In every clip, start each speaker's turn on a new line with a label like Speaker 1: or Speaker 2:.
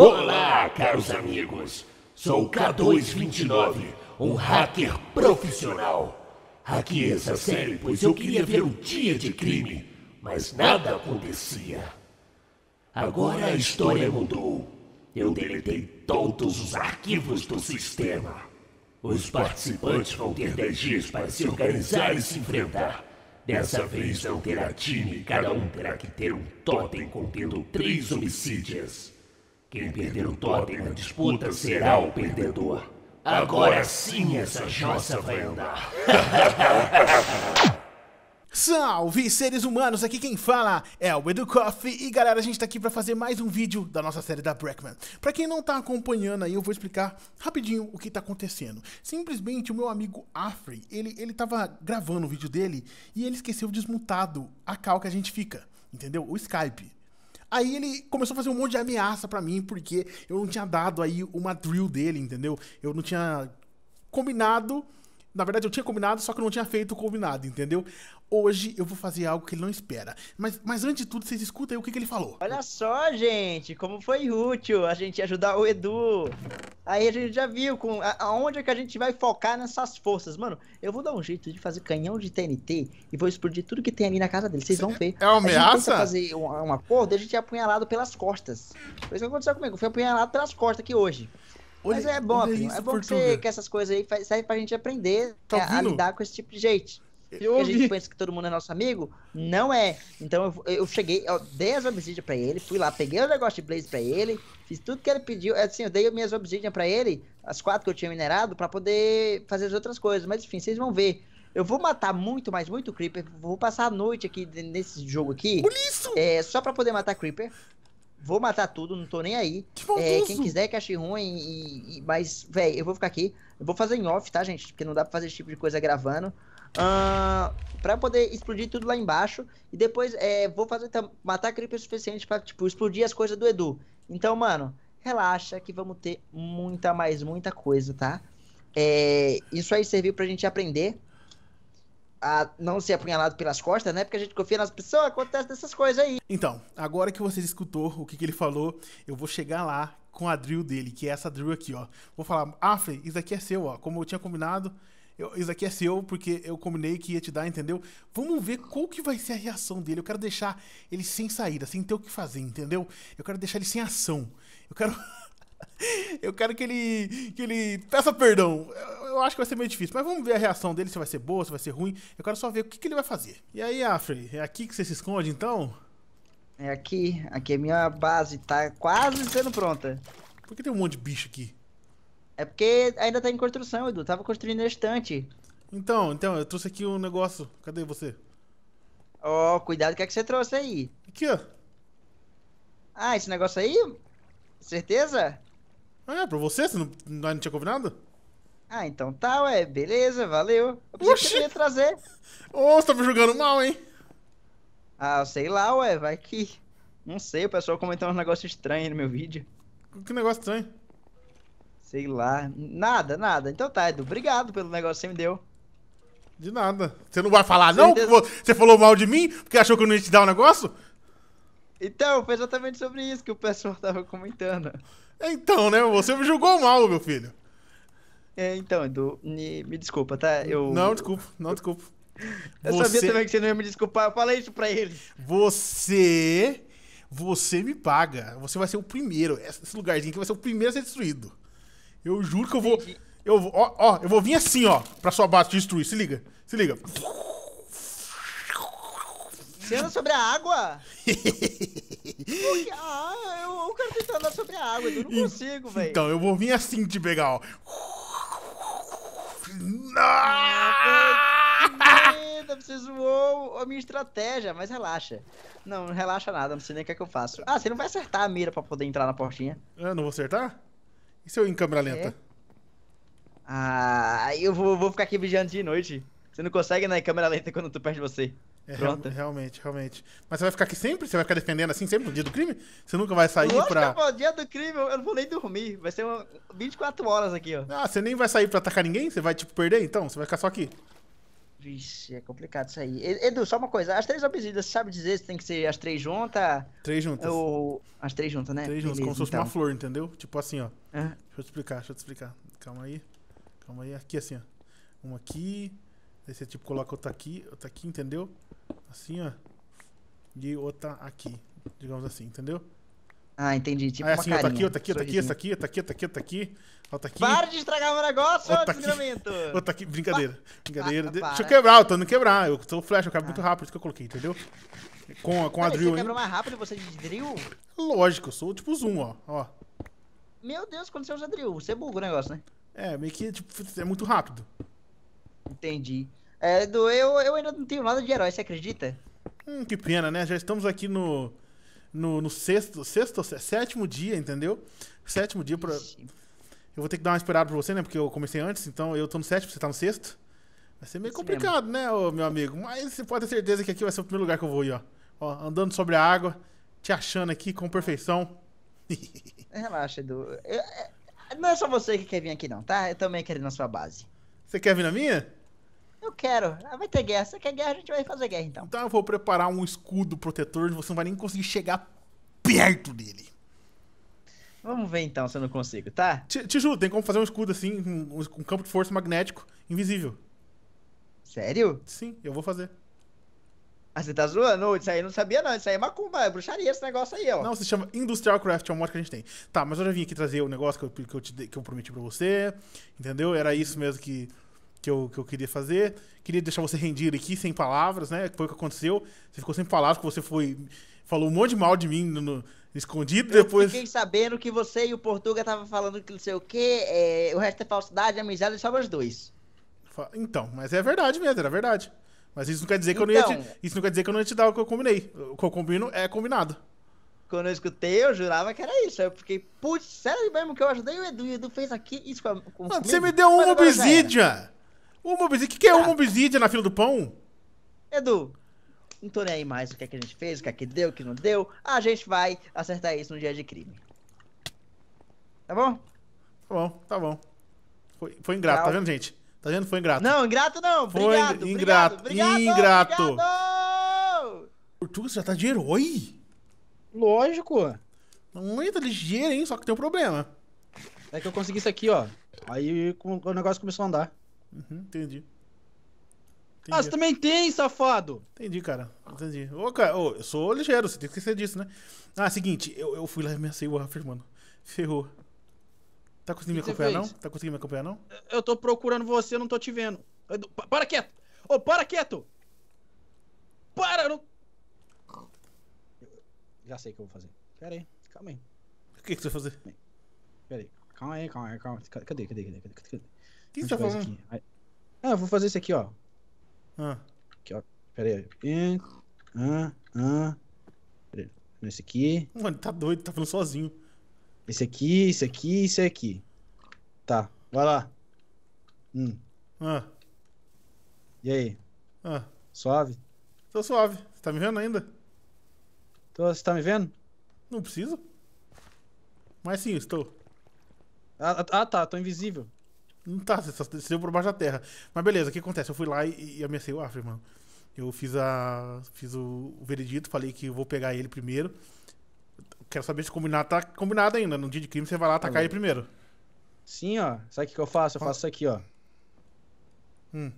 Speaker 1: Olá, caros amigos. Sou K229, um hacker profissional. Hackei essa série pois eu queria ver um dia de crime,
Speaker 2: mas nada acontecia. Agora a história mudou. Eu deletei todos os arquivos do sistema. Os participantes vão ter 10 dias para se organizar e se enfrentar. Dessa vez não terá time, cada um terá que ter um totem contendo três homicídios. Quem perder o totem na disputa será o perdedor. Agora sim essa jossa vai andar.
Speaker 1: Salve seres humanos, aqui quem fala é o Edu Coffee e galera, a gente tá aqui para fazer mais um vídeo da nossa série da Breckman. Para quem não tá acompanhando aí, eu vou explicar rapidinho o que tá acontecendo. Simplesmente o meu amigo Afrey, ele ele tava gravando o vídeo dele e ele esqueceu desmutado a cal que a gente fica, entendeu? O Skype. Aí ele começou a fazer um monte de ameaça para mim, porque eu não tinha dado aí uma drill dele, entendeu? Eu não tinha combinado na verdade, eu tinha combinado, só que eu não tinha feito o combinado, entendeu? Hoje eu vou fazer algo que ele não espera.
Speaker 2: Mas, mas antes de tudo, vocês escutem aí o que, que ele falou. Olha só, gente, como foi útil a gente ajudar o Edu. Aí a gente já viu com a, aonde é que a gente vai focar nessas forças. Mano, eu vou dar um jeito de fazer canhão de TNT e vou explodir tudo que tem ali na casa dele. Vocês vão ver. É uma ameaça? A gente fazer um, um acordo, a gente é apunhalado pelas costas. Foi isso que aconteceu comigo. Fui apunhalado pelas costas aqui hoje. Olha, Mas é bom, é bom que, você, que essas coisas aí servem pra gente aprender tá a, a, lidar com esse tipo de gente. Porque a gente pensa que todo mundo é nosso amigo, não é. Então eu, eu cheguei, eu dei as obsidian pra ele, fui lá, peguei o negócio de Blaze pra ele, fiz tudo que ele pediu. É assim, eu dei minhas obsidian pra ele, as quatro que eu tinha minerado, pra poder fazer as outras coisas. Mas enfim, vocês vão ver. Eu vou matar muito, mas muito Creeper. Vou passar a noite aqui nesse jogo aqui. Por isso! É, só pra poder matar Creeper vou matar tudo, não tô nem aí. Que é, quem quiser que ache ruim, e, e mas, velho, eu vou ficar aqui. Eu vou fazer em off, tá, gente? Porque não dá pra fazer esse tipo de coisa gravando. Uh, pra poder explodir tudo lá embaixo. E depois é, vou fazer matar creeper o suficiente pra, tipo, explodir as coisas do Edu. Então, mano, relaxa que vamos ter muita mais, muita coisa, tá? É, isso aí serviu pra gente aprender a não ser apunhalado pelas costas, né? Porque a gente confia nas pessoas, acontece dessas coisas aí. Então, agora que você escutou o que, que ele falou, eu vou chegar
Speaker 1: lá com a drill dele, que é essa drill aqui, ó. Vou falar, Afre, isso aqui é seu, ó. Como eu tinha combinado, eu, isso aqui é seu, porque eu combinei que ia te dar, entendeu? Vamos ver qual que vai ser a reação dele. Eu quero deixar ele sem saída, sem ter o que fazer, entendeu? Eu quero deixar ele sem ação. Eu quero. Eu quero que ele, que ele peça perdão. Eu acho que vai ser meio difícil, mas vamos ver a reação dele, se vai ser boa, se vai ser ruim. Eu quero só ver o que, que ele vai fazer. E aí, Afri, é aqui
Speaker 2: que você se esconde então? É aqui, aqui é minha base, tá quase sendo pronta. Por que tem um monte de bicho aqui? É porque ainda tá em construção, Edu. Tava construindo a estante. Então, então, eu trouxe aqui um negócio. Cadê você? Ó, oh, cuidado, o que é que você trouxe aí? Aqui, ó. Ah, esse negócio aí? Certeza? Ah, é, pra você? Você não, não tinha combinado? Ah, então tá, ué. Beleza, valeu. Eu que eu ia trazer. Ô, oh, você tá me jogando mal, hein? Ah, sei lá, ué. Vai que... Não sei, o pessoal comentou uns negócios estranhos no meu vídeo. Que negócio estranho? Sei lá. Nada, nada. Então tá, Edu. Obrigado pelo negócio que você me deu. De nada. Você não vai falar, não? Você falou mal de mim porque achou que eu não ia te dar o um negócio? Então, foi exatamente sobre isso que o pessoal tava comentando. Então, né? Você me julgou mal, meu filho. É, então, Edu, me, me desculpa, tá? Eu... Não, desculpa, não, desculpa. Eu você... sabia também que você não ia me desculpar, eu falei isso pra
Speaker 1: ele. Você. Você me paga. Você vai ser o primeiro. Esse lugarzinho aqui vai ser o primeiro a ser destruído. Eu juro que eu vou. Eu, ó, ó, eu vou vir assim, ó, pra sua base te destruir. Se liga, se liga.
Speaker 2: Você anda sobre a água? Porque, ah, eu, eu quero tentar andar sobre a água, então eu não consigo, velho.
Speaker 1: Então, eu vou vir assim te pegar, ó.
Speaker 2: Ah, merda, você zoou a minha estratégia, mas relaxa. Não, não relaxa nada, não sei nem o que é que eu faço. Ah, você não vai acertar a mira pra poder entrar na portinha. Eu não vou acertar? E se eu ir em câmera é. lenta? É. Ah, eu vou, vou ficar aqui vigiando de noite. Você não consegue, né, câmera lenta quando tu perde você. É, realmente,
Speaker 1: realmente. Mas você vai ficar aqui sempre? Você vai ficar defendendo assim sempre no dia do crime? Você nunca vai sair Lógico, pra.
Speaker 2: Pô, dia do crime, eu não vou nem dormir. Vai ser 24 horas aqui, ó.
Speaker 1: Ah, você nem vai sair pra atacar ninguém? Você vai, tipo, perder
Speaker 2: então? Você vai ficar só aqui? Vixe, é complicado isso aí. Edu, só uma coisa. As três obsidias, você sabe dizer se tem que ser as três juntas? Três juntas. Ou... As três juntas, né? Três juntas, Beleza, como se fosse então. uma flor,
Speaker 1: entendeu? Tipo assim, ó. Uhum. Deixa eu te explicar, deixa eu te explicar. Calma aí. Calma aí. Aqui assim, ó. Uma aqui. Aí você, tipo, coloca outra aqui, outra aqui, entendeu? assim, ó. E outra aqui, digamos assim, entendeu?
Speaker 2: Ah, entendi. Tipo, ah, é assim, uma carinha, outra aqui, outra aqui, outra
Speaker 1: aqui, outra aqui, outra aqui, outra aqui, outra aqui. Para de
Speaker 2: estragar meu negócio, outra desgramento. Outra aqui, brincadeira.
Speaker 1: Brincadeira. Ah, de... Deixa eu quebrar, eu tô indo quebrar. Eu sou flash, eu quebro ah. muito rápido, isso que eu coloquei, entendeu?
Speaker 2: Com, com Não, a drill. Você quebrou mais rápido você de drill? Lógico, eu sou tipo zoom, ó. ó. Meu Deus, quando você usa drill, você buga o negócio, né? É, meio que tipo, é muito rápido. Entendi. É, Edu, eu, eu ainda não tenho nada de herói, você acredita?
Speaker 1: Hum, que pena, né? Já estamos aqui no, no, no sexto, sexto, sétimo dia, entendeu? Sétimo dia pra... Eu vou ter que dar uma esperada pra você, né? Porque eu comecei antes, então eu tô no sétimo, você tá no sexto. Vai ser meio complicado, né, ô, meu amigo? Mas você pode ter certeza que aqui vai ser o primeiro lugar que eu vou ir,
Speaker 2: ó. ó andando sobre a água, te achando aqui com perfeição. Relaxa, Edu. Eu, eu, é, não é só você que quer vir aqui, não, tá? Eu também quero ir na sua base. Você quer vir na minha? Eu quero. Ah, vai ter guerra. Você quer guerra? A gente vai fazer guerra então. Então eu vou preparar um
Speaker 1: escudo protetor. Você não vai nem conseguir chegar perto dele.
Speaker 2: Vamos ver então se eu não consigo, tá?
Speaker 1: Te, tem como fazer um escudo assim, um, um campo de força magnético
Speaker 2: invisível. Sério? Sim, eu vou fazer. Ah, você tá zoando? Isso aí eu não sabia, não. Isso aí é macumba, é bruxaria esse negócio aí, ó. Não, se chama Industrial Craft, é um mod que a gente tem. Tá,
Speaker 1: mas eu já vim aqui trazer o negócio que eu, que eu, te, que eu prometi pra você, entendeu? Era isso mesmo que que eu, que eu queria fazer. Queria deixar você rendido aqui sem palavras, né? Foi o que aconteceu. Você ficou sem palavras, que você foi. Falou um monte de mal de mim no, no escondido eu depois. Fiquei
Speaker 2: sabendo que você e o Portuga estavam falando que não sei o quê. É, o resto é falsidade, amizade, só os dois.
Speaker 1: Então, mas é
Speaker 2: verdade mesmo, era verdade.
Speaker 1: Mas isso não quer dizer que então, eu não ia te, então,
Speaker 2: Isso não quer dizer que eu não ia te dar o que eu combinei. O que eu combino é combinado. Quando eu escutei, eu jurava que era isso. Eu fiquei, putz, sério mesmo que eu ajudei o Edu e o Edu fez aqui isso com, a, com Mano, comigo? você me deu um obsidian! Uma obsidiana? O que, é uma ah. obsidiana na fila do pão? Edu, não tô nem aí mais o que, é que a gente fez, o que é que deu, o que não deu. A gente vai acertar isso no dia de crime. Tá bom? Tá bom, tá bom. Foi, foi ingrato, tá vendo,
Speaker 1: gente? Tá vendo? Foi ingrato. Não, ingrato não. Foi obrigado, ingrato. Obrigado, ingrato.
Speaker 2: Obrigado.
Speaker 1: Portuga, você já tá de herói? Lógico. Não entra ligeiro, hein? Só que tem um problema. É que eu consegui isso aqui, ó. Aí o negócio começou a andar. Uhum, entendi. entendi. Ah, você também tem, safado! Entendi, cara. Entendi. Ô, cara, ô, eu sou ligeiro, você tem que esquecer disso, né? Ah, seguinte, eu, eu fui lá e ameacei o Raffer, mano. Ferrou. Tá conseguindo que me acompanhar, não? Tá conseguindo me acompanhar, não? Eu tô procurando você, não tô te vendo. Pa para quieto! Ô, oh, para quieto! Para! Não...
Speaker 2: Já sei o que eu vou fazer. Pera aí, calma aí.
Speaker 1: O que, que você vai fazer?
Speaker 2: Pera aí, calma aí, calma aí, calma aí. Cadê, cadê, cadê, cadê? cadê? cadê? que você tá falando? Aqui. Ah, eu vou fazer isso aqui, ó. Ah. Aqui, ó. Pera aí. Ah,
Speaker 1: ah. Pera aí. Esse aqui. Mano, tá doido, tá falando sozinho. Esse aqui, esse aqui, esse aqui. Tá, vai lá. Hum. Ah. E aí? Ah. Suave? Tô suave. Você tá me vendo ainda? Tô, você tá me vendo? Não preciso. Mas sim, estou. Ah, ah, ah tá, tô invisível não tá, você deu por baixo da terra. Mas beleza, o que acontece? Eu fui lá e, e ameacei o Afri, mano. Eu fiz a. fiz o, o veredito, falei que eu vou pegar ele primeiro. Quero saber se combinar tá combinado ainda. No dia de crime você vai lá tá atacar ele primeiro. Sim, ó. Sabe o que, que eu faço? Eu faço isso aqui, ó. Hum.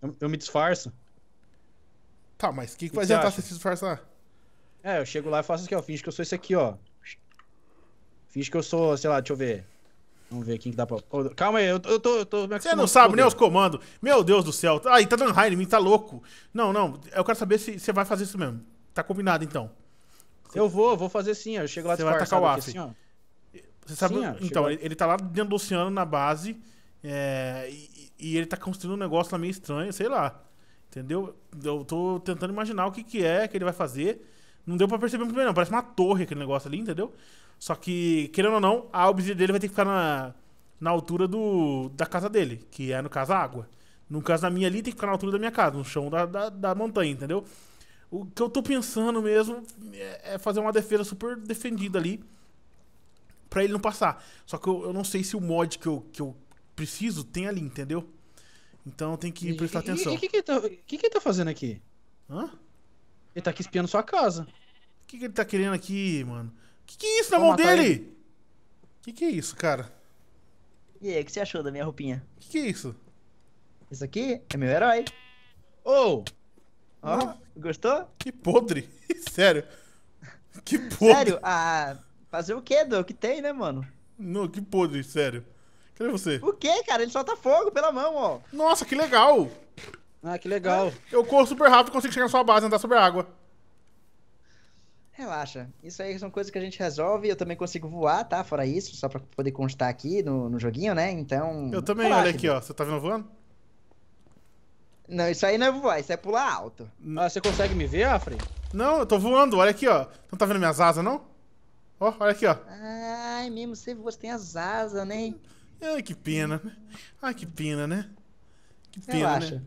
Speaker 1: Eu, eu, me disfarço. Tá, mas o que, que, que vai adiantar se disfarçar? É, eu chego lá e faço isso aqui, ó. Finge que eu sou esse aqui, ó. Finge que eu sou, sei lá, deixa eu ver. Vamos ver quem que dá pra. Calma aí, eu tô. Eu tô, eu tô Você não sabe nem os comandos. Meu Deus do céu. Tá aí, tá dando raio em mim, tá louco. Não, não. Eu quero saber se você vai fazer isso mesmo. Tá combinado então. Eu vou, vou fazer sim. Eu chego lá Você vai tacar o AF. Assim, você sabe. Sim, então, ele, ele tá lá dentro do oceano na base. É, e, e, ele tá construindo um negócio lá meio estranho, sei lá. Entendeu? Eu tô tentando imaginar o que, que é que ele vai fazer. Não deu pra perceber muito bem, não. Parece uma torre aquele negócio ali, entendeu? Só que, querendo ou não, a obsidiana dele vai ter que ficar na, na altura do, da casa dele, que é, no caso, a água. No caso da minha ali, tem que ficar na altura da minha casa, no chão da, da, da montanha, entendeu? O que eu tô pensando mesmo é, é fazer uma defesa super defendida ali para ele não passar. Só que eu, eu, não sei se o mod que eu, que eu preciso tem ali, entendeu? Então tem que prestar e, atenção. E o que, tá, que, que ele tá fazendo aqui? Hã? Ele tá aqui espiando sua casa. O que, que ele tá querendo aqui, mano? O que, que é isso na Vou mão dele?
Speaker 2: O que, que é isso, cara? E aí, o que você achou da minha roupinha? O que, que é isso? Isso aqui é meu herói. Oh! Ó, ah. gostou? Que podre! Sério! Que podre! Sério? Ah, fazer o quê, do que tem, né, mano? Não, que podre, sério. Cadê você? O quê, cara? Ele solta fogo pela mão, ó. Nossa, que legal! Ah, que legal.
Speaker 1: Eu corro super rápido e consigo chegar na sua base e andar sobre a água.
Speaker 2: Relaxa. Isso aí são coisas que a gente resolve. Eu também consigo voar, tá? Fora isso, só pra poder constar aqui no, no joguinho, né? Então. Eu também, relaxa, olha aqui, ó. Você tá vendo voando? Não, isso aí não é voar, isso é pular alto. Ah, você consegue me ver, Afre?
Speaker 1: Não, eu tô voando, olha aqui, ó. Não tá vendo minhas asas, não? Ó, olha aqui, ó.
Speaker 2: Ai, mesmo, você, você tem as asas, né? Ai, que pena. Ai, que pena, né? Que pena, né? Relaxa. né?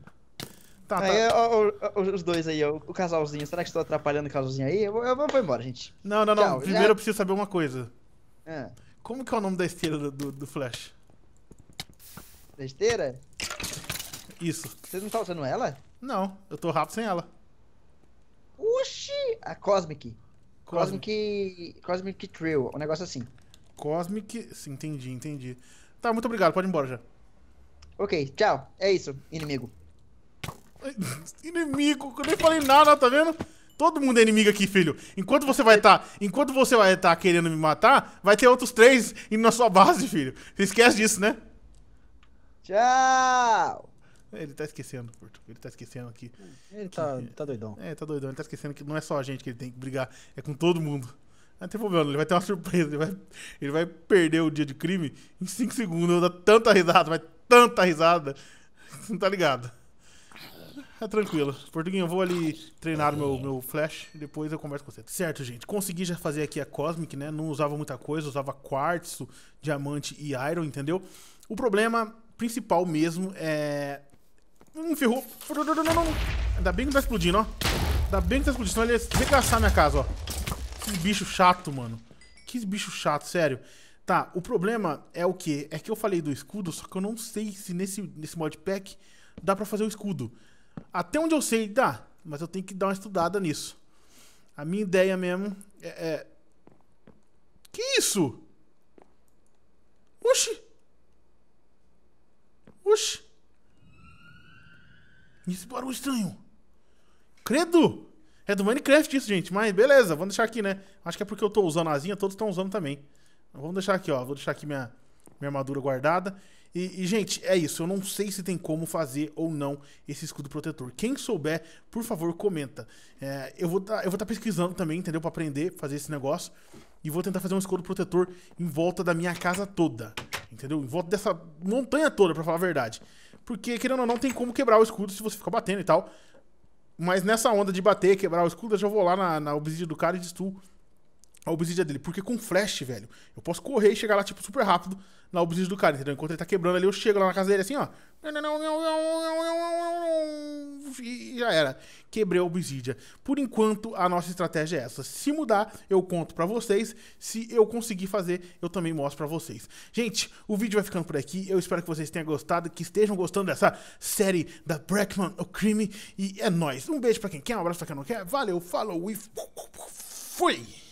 Speaker 2: Tá, tá. Aí, ó, ó, os dois aí, ó, o casalzinho. Será que estou atrapalhando o casalzinho aí? Eu vou, eu vou embora, gente. Não, não, não. Tchau, Primeiro já... eu
Speaker 1: preciso saber uma coisa. É. Como que é o nome da esteira do, do, do Flash?
Speaker 2: Da esteira? Isso. Você não tá usando ela? Não, eu tô rápido sem ela. Oxi! A Cosmic. Cosmic. Cosmic Trail, um negócio assim. Cosmic. Sim, entendi, entendi. Tá, muito obrigado, pode ir embora já. Ok, tchau. É isso,
Speaker 1: inimigo. Inimigo, eu nem falei nada, tá vendo? Todo mundo é inimigo aqui, filho. Enquanto você vai estar, tá, enquanto você vai estar tá querendo me matar, vai ter outros três indo na sua base, filho. Você esquece disso, né?
Speaker 2: Tchau.
Speaker 1: Ele tá esquecendo, Porto. Ele tá esquecendo aqui. Ele que, tá, tá doidão. É, tá doidão. Ele tá esquecendo que não é só a gente que ele tem que brigar, é com todo mundo. Ah, não tem problema, ele vai ter uma surpresa. Ele vai, ele vai perder o dia de crime em 5 segundos. Eu vou dar tanta risada, vai tanta risada. Você não tá ligado é tranquilo. Portuguinho, eu vou ali treinar meu, meu flash e depois eu converso com você. Certo, gente. Consegui já fazer aqui a Cosmic, né? Não usava muita coisa, usava quartzo, diamante e iron, entendeu? O problema principal mesmo é... Hum, ferrou. Não, não, não, Ainda bem que não tá explodindo, ó. Ainda bem que tá explodindo, senão ele ia regaçar minha casa, ó. Que bicho chato, mano. Que bicho chato, sério. Tá, o problema é o quê? É que eu falei do escudo, só que eu não sei se nesse, nesse modpack dá pra fazer o escudo. Até onde eu sei, dá, mas eu tenho que dar uma estudada nisso. A minha ideia mesmo é. é... Que isso? Oxi! Oxi! Esse barulho é estranho! Credo! É do Minecraft isso, gente, mas beleza, vamos deixar aqui, né? Acho que é porque eu tô usando a asinha, todos estão usando também. Vamos deixar aqui, ó. Vou deixar aqui minha, minha armadura guardada. E, e, gente, é isso. Eu não sei se tem como fazer ou não esse escudo protetor. Quem souber, por favor, comenta. É, eu vou tá, estar tá pesquisando também, entendeu? Para aprender a fazer esse negócio. E vou tentar fazer um escudo protetor em volta da minha casa toda. Entendeu? Em volta dessa montanha toda, para falar a verdade. Porque, querendo ou não, tem como quebrar o escudo se você ficar batendo e tal. Mas nessa onda de bater, quebrar o escudo, eu já vou lá na, na obsidian do cara e destruo a obsidia dele. Porque com flash, velho, eu posso correr e chegar lá, tipo, super rápido na obsidia do cara, entendeu? Enquanto ele tá quebrando ali, eu chego lá na casa dele assim, ó. E já era. Quebrei a obsidia. Por enquanto, a nossa estratégia é essa. Se mudar, eu conto pra vocês. Se eu conseguir fazer, eu também mostro pra vocês. Gente, o vídeo vai ficando por aqui. Eu espero que vocês tenham gostado, que estejam gostando dessa série da Breckman, o crime. E é nóis. Um beijo pra quem quer, um abraço pra quem não quer. Valeu, falou e fui!